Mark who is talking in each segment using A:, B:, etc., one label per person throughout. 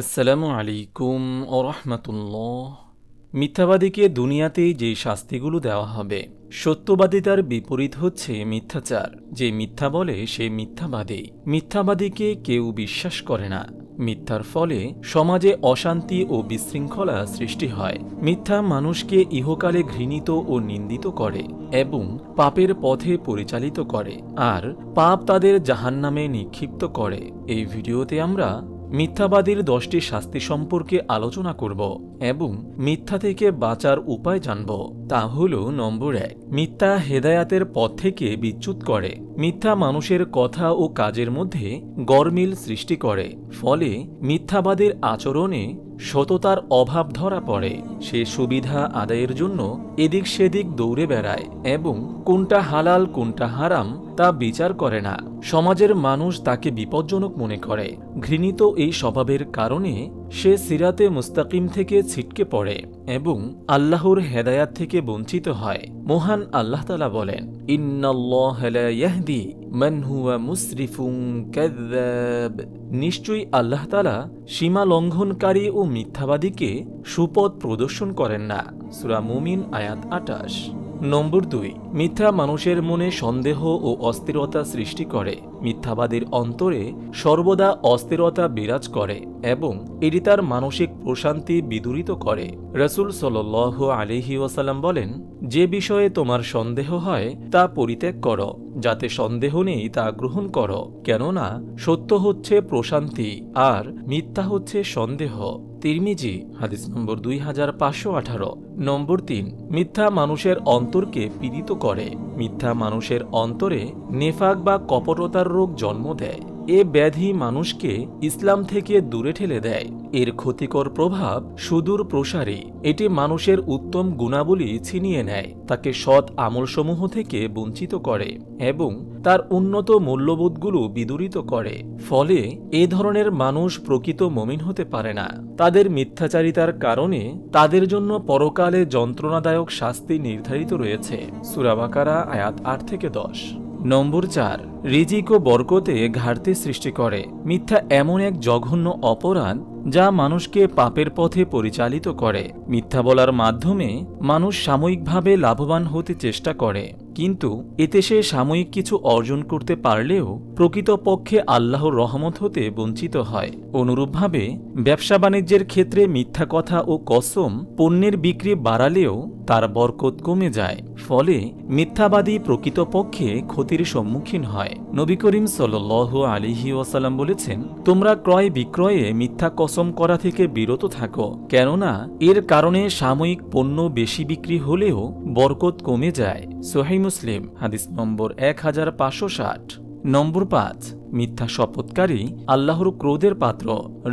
A: আসসালামু আলাইকুম ও রহমতুল্লাহ মিথ্যাবাদীকে দুনিয়াতে যে শাস্তিগুলো দেওয়া হবে সত্যবাদিতার বিপরীত হচ্ছে মিথ্যাচার যে মিথ্যা বলে সে মিথ্যাবাদী মিথ্যাবাদীকে কেউ বিশ্বাস করে না মিথ্যার ফলে সমাজে অশান্তি ও বিশৃঙ্খলা সৃষ্টি হয় মিথ্যা মানুষকে ইহকালে ঘৃণিত ও নিন্দিত করে এবং পাপের পথে পরিচালিত করে আর পাপ তাদের জাহান্নামে নিক্ষিপ্ত করে এই ভিডিওতে আমরা মিথ্যাবাদীর দশটি শাস্তি সম্পর্কে আলোচনা করব এবং মিথ্যা থেকে বাঁচার উপায় জানব তা হল নম্বর এক মিথ্যা হেদায়াতের পথ থেকে বিচ্যুত করে মিথ্যা মানুষের কথা ও কাজের মধ্যে গরমিল সৃষ্টি করে ফলে মিথ্যাবাদের আচরণে সততার অভাব ধরা পড়ে সে সুবিধা আদায়ের জন্য এদিক সেদিক দৌড়ে বেড়ায় এবং কোনটা হালাল কোনটা হারাম তা বিচার করে না সমাজের মানুষ তাকে বিপজ্জনক মনে করে ঘৃণিত এই স্বভাবের কারণে সে সিরাতে মুস্তাকিম থেকে ছিটকে পড়ে এবং আল্লাহর হেদায়াত থেকে বঞ্চিত হয় মহান আল্লাহ তালা বলেন ইন্নাল্লাহদি মানহুয়া মুসরিফুং নিশ্চয়ই আল্লাহ তালা সীমা লঙ্ঘনকারী ও মিথ্যাবাদীকে সুপথ প্রদর্শন করেন না সুরা মুমিন আয়াত আটাশ নম্বর দুই মিথ্যা মানুষের মনে সন্দেহ ও অস্থিরতা সৃষ্টি করে মিথ্যাবাদীর অন্তরে সর্বদা অস্থিরতা বিরাজ করে এবং এটি তার মানসিক প্রশান্তি বিদূরিত করে রসুল সাল আলিহি ওয়াসাল্লাম বলেন যে বিষয়ে তোমার সন্দেহ হয় তা পরিত্যাগ কর যাতে সন্দেহ নেই তা গ্রহণ কর কেননা সত্য হচ্ছে প্রশান্তি আর মিথ্যা হচ্ছে সন্দেহ তিরমিজি হাদিস নম্বর দুই হাজার পাঁচশো আঠারো নম্বর তিন মিথ্যা মানুষের অন্তরকে পীড়িত করে মিথ্যা মানুষের অন্তরে নেফাক বা কপটতার রোগ জন্ম দেয় এ ব্যাধি মানুষকে ইসলাম থেকে দূরে ঠেলে দেয় এর ক্ষতিকর প্রভাব সুদূর প্রসারী এটি মানুষের উত্তম গুণাবলী ছিনিয়ে নেয় তাকে সৎ আমলসমূহ থেকে বঞ্চিত করে এবং তার উন্নত মূল্যবোধগুলো বিদূরিত করে ফলে এ ধরনের মানুষ প্রকৃত মমিন হতে পারে না তাদের মিথ্যাচারিতার কারণে তাদের জন্য পরকালে যন্ত্রণাদায়ক শাস্তি নির্ধারিত রয়েছে সুরাবাকারা আয়াত আট থেকে দশ নম্বর চার রিজিক ও বরকতে ঘাটতি সৃষ্টি করে মিথ্যা এমন এক জঘন্য অপরাধ যা মানুষকে পাপের পথে পরিচালিত করে মিথ্যা বলার মাধ্যমে মানুষ সাময়িকভাবে লাভবান হতে চেষ্টা করে কিন্তু এতে সে সাময়িক কিছু অর্জন করতে পারলেও প্রকৃতপক্ষে আল্লাহর রহমত হতে বঞ্চিত হয় অনুরূপভাবে ব্যবসা বাণিজ্যের ক্ষেত্রে মিথ্যা কথা ও কসম পণ্যের বিক্রি বাড়ালেও তার বরকত কমে যায় ফলে মিথ্যাবাদী প্রকৃতপক্ষে ক্ষতির সম্মুখীন হয় নবী করিম সাল্লু আলিহি ওয়াসালাম বলেছেন তোমরা ক্রয় বিক্রয়ে মিথ্যা কসম করা থেকে বিরত থাকো কেননা এর কারণে সাময়িক পণ্য বেশি বিক্রি হলেও বরকত কমে যায় সোহাই মুসলিম হাদিস নম্বর এক হাজার পাঁচশো ষাট নম্বর পাঁচ মিথ্যা শপথকারী আল্লাহর ক্রোধের পাত্র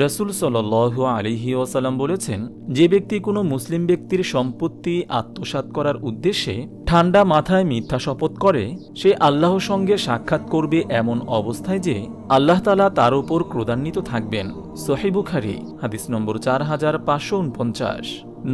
A: রসুল সাল্লু আলিহি ওসালাম বলেছেন যে ব্যক্তি কোনো মুসলিম ব্যক্তির সম্পত্তি আত্মসাত করার উদ্দেশ্যে ঠান্ডা মাথায় মিথ্যা শপথ করে সে আল্লাহর সঙ্গে সাক্ষাৎ করবে এমন অবস্থায় যে আল্লাহ তালা তার উপর ক্রোধান্বিত থাকবেন সোহেবুখারি হাদিস নম্বর চার হাজার পাঁচশো উনপঞ্চাশ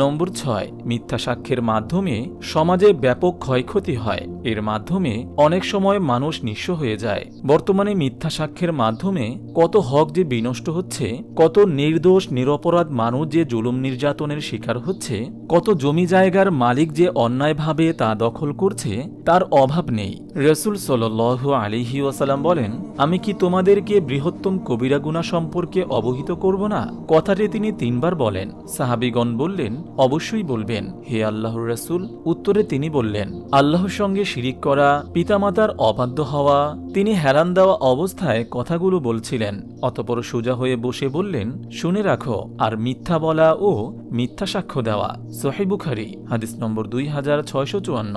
A: নম্বর ছয় মিথ্যা সাক্ষ্যের মাধ্যমে সমাজে ব্যাপক ক্ষয়ক্ষতি হয় এর মাধ্যমে অনেক সময় মানুষ নিঃস্ব হয়ে যায় বর্তমানে মিথ্যা সাক্ষ্যের মাধ্যমে কত হক যে বিনষ্ট হচ্ছে কত নির্দোষ নিরপরাধ মানুষ যে জুলুম নির্যাতনের শিকার হচ্ছে কত জমি জায়গার মালিক যে অন্যায়ভাবে তা দখল করছে তার অভাব নেই রসুল সাল্লাহ আলিহি ওয়াসালাম বলেন আমি কি তোমাদেরকে বৃহত্তম কবিরাগুনা সম্পর্কে অবহিত করব না কথাটি তিনি তিনবার বলেন সাহাবিগণ বললেন অবশ্যই বলবেন হে আল্লাহর রাসুল উত্তরে তিনি বললেন আল্লাহর সঙ্গে শিরিক করা পিতামাতার অবাধ্য হওয়া তিনি হেরান দেওয়া অবস্থায় কথাগুলো বলছিলেন অতপর সোজা হয়ে বসে বললেন শুনে রাখো আর মিথ্যা বলা ও মিথ্যা সাক্ষ্য দেওয়া সোহেবুখারি হাদিস নম্বর দুই হাজার ছয়শো চুয়ান্ন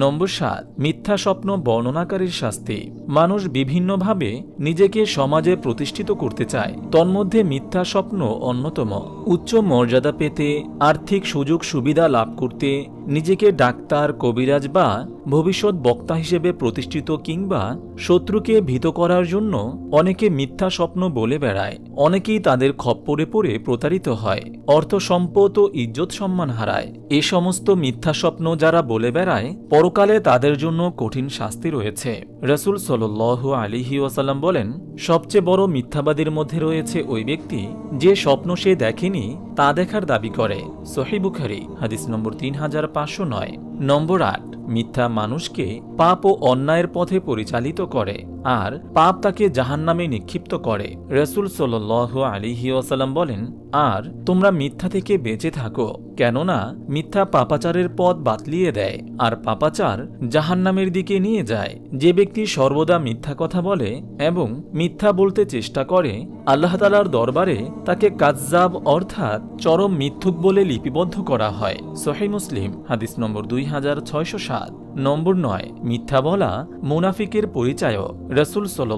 A: নম্বর সাত মিথ্যা স্বপ্ন বর্ণনাকারীর শাস্তি মানুষ বিভিন্নভাবে নিজেকে সমাজে প্রতিষ্ঠিত করতে চায় তন্মধ্যে মিথ্যা স্বপ্ন অন্যতম উচ্চ মর্যাদা পেতে আর্থিক সুযোগ সুবিধা লাভ করতে নিজেকে ডাক্তার কবিরাজ বা ভবিষ্যৎ বক্তা হিসেবে প্রতিষ্ঠিত কিংবা শত্রুকে ভীত করার জন্য অনেকে মিথ্যা স্বপ্ন বলে বেড়ায় অনেকেই তাদের খপ্পরে পড়ে প্রতারিত হয় অর্থ সম্পদ ও ইজ্জত সম্মান হারায় এ সমস্ত মিথ্যা স্বপ্ন যারা বলে বেড়ায় পরকালে তাদের জন্য কঠিন শাস্তি রয়েছে রসুল সাল্লু আলিহি ওয়াসাল্লাম বলেন সবচেয়ে বড় মিথ্যাবাদীর মধ্যে রয়েছে ওই ব্যক্তি যে স্বপ্ন সে দেখেনি তা দেখার দাবি করে সহিবুখারি হাদিস নম্বর তিন হাজার apaixonei. নম্বর আট মিথ্যা মানুষকে পাপ ও অন্যায়ের পথে পরিচালিত করে আর পাপ তাকে জাহান্নামে নিক্ষিপ্ত করে রসুল সোল্লাহ আলিহিওসাল্লাম বলেন আর তোমরা মিথ্যা থেকে বেঁচে থাকো কেননা মিথ্যা পাপাচারের পথ বাতলিয়ে দেয় আর পাপাচার জাহান্নামের দিকে নিয়ে যায় যে ব্যক্তি সর্বদা মিথ্যা কথা বলে এবং মিথ্যা বলতে চেষ্টা করে আল্লাহ তালার দরবারে তাকে কাজজাব অর্থাৎ চরম মিথ্যুক বলে লিপিবদ্ধ করা হয় সোহে মুসলিম হাদিস নম্বর দুই দুই হাজার ছয়শো সাত নম্বর নয় মিথ্যা বলা মুনাফিকের পরিচায়ক রসুল সাল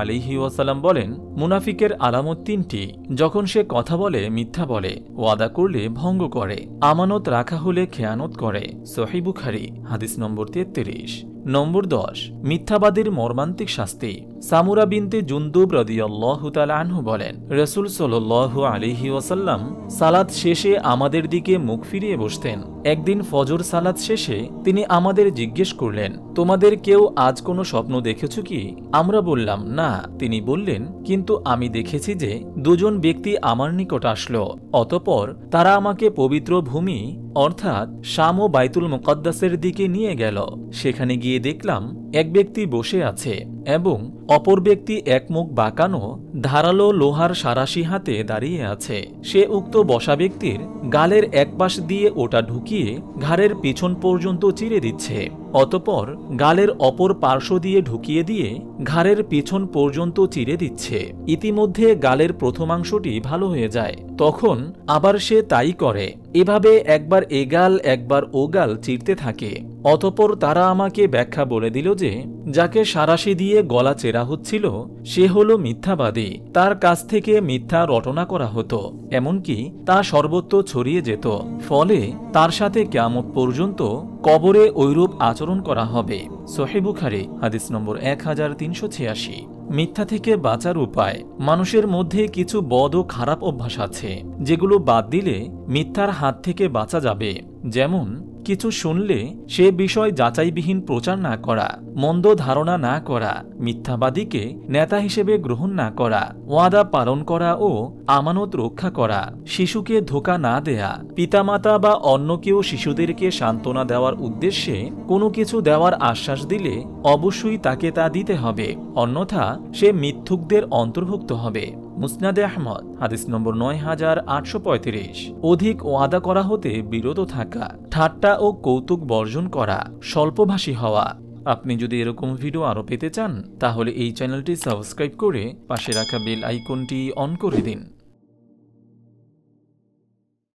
A: আলিহি ওয়াসালাম বলেন মুনাফিকের আলামত তিনটি যখন সে কথা বলে মিথ্যা বলে ওয়াদা করলে ভঙ্গ করে আমানত রাখা হলে খেয়ানত করে সহিবুখারি হাদিস নম্বর তেত্রিশ নম্বর দশ মিথ্যাবাদীর মর্মান্তিক শাস্তি সামুরা বিনতে জুন্দুব রদিয়াল্লাহ আনহু বলেন রসুল সোল্লাহ আলিহি ওয়াসাল্লাম সালাদ শেষে আমাদের দিকে মুখ ফিরিয়ে বসতেন একদিন ফজর সালাদ শেষে তিনি আমাদের জিজ্ঞেস করলেন তোমাদের কেউ আজ কোনো স্বপ্ন দেখেছ কি আমরা বললাম না তিনি বললেন কিন্তু আমি দেখেছি যে দুজন ব্যক্তি আমার নিকট আসলো অতপর তারা আমাকে পবিত্র ভূমি অর্থাৎ শাম ও বাইতুল মোকাদ্দাসের দিকে নিয়ে গেল সেখানে গিয়ে দেখলাম এক ব্যক্তি বসে আছে এবং অপর ব্যক্তি একমুখ বাঁকানো ধারালো লোহার সারাশি হাতে দাঁড়িয়ে আছে সে উক্ত বসা ব্যক্তির গালের একপাশ দিয়ে ওটা ঢুকিয়ে ঘাড়ের পিছন পর্যন্ত চিরে দিচ্ছে অতপর গালের অপর পার্শ্ব দিয়ে ঢুকিয়ে দিয়ে ঘাড়ের পেছন পর্যন্ত চিরে দিচ্ছে ইতিমধ্যে গালের প্রথমাংশটি ভালো হয়ে যায় তখন আবার সে তাই করে এভাবে একবার এগাল একবার ওগাল চিরতে থাকে অতপর তারা আমাকে ব্যাখ্যা বলে দিল যে যাকে সারাশি দিয়ে গলা চেরা হচ্ছিল সে হল মিথ্যাবাদী তার কাছ থেকে মিথ্যা রটনা করা হতো এমনকি তা সর্বত্র ছড়িয়ে যেত ফলে তার সাথে কেয়ামত পর্যন্ত কবরে ঐরূপ আচরণ করা হবে সোহেবুখারি হাদিস নম্বর এক হাজার তিনশো ছিয়াশি মিথ্যা থেকে বাঁচার উপায় মানুষের মধ্যে কিছু বদ ও খারাপ অভ্যাস আছে যেগুলো বাদ দিলে মিথ্যার হাত থেকে বাঁচা যাবে যেমন কিছু শুনলে সে বিষয় যাচাইবিহীন প্রচার না করা মন্দ ধারণা না করা মিথ্যাবাদীকে নেতা হিসেবে গ্রহণ না করা ওয়াদা পালন করা ও আমানত রক্ষা করা শিশুকে ধোকা না দেয়া পিতামাতা বা অন্য কেউ শিশুদেরকে সান্ত্বনা দেওয়ার উদ্দেশ্যে কোনো কিছু দেওয়ার আশ্বাস দিলে অবশ্যই তাকে তা দিতে হবে অন্যথা সে মিথ্যুকদের অন্তর্ভুক্ত হবে মুসনাদে আহমদ হাদিস নম্বর নয় হাজার আটশো পঁয়ত্রিশ অধিক ওয়াদা করা হতে বিরত থাকা ঠাট্টা ও কৌতুক বর্জন করা স্বল্পভাষী হওয়া আপনি যদি এরকম ভিডিও আরও পেতে চান তাহলে এই চ্যানেলটি সাবস্ক্রাইব করে পাশে রাখা বেল আইকনটি অন করে দিন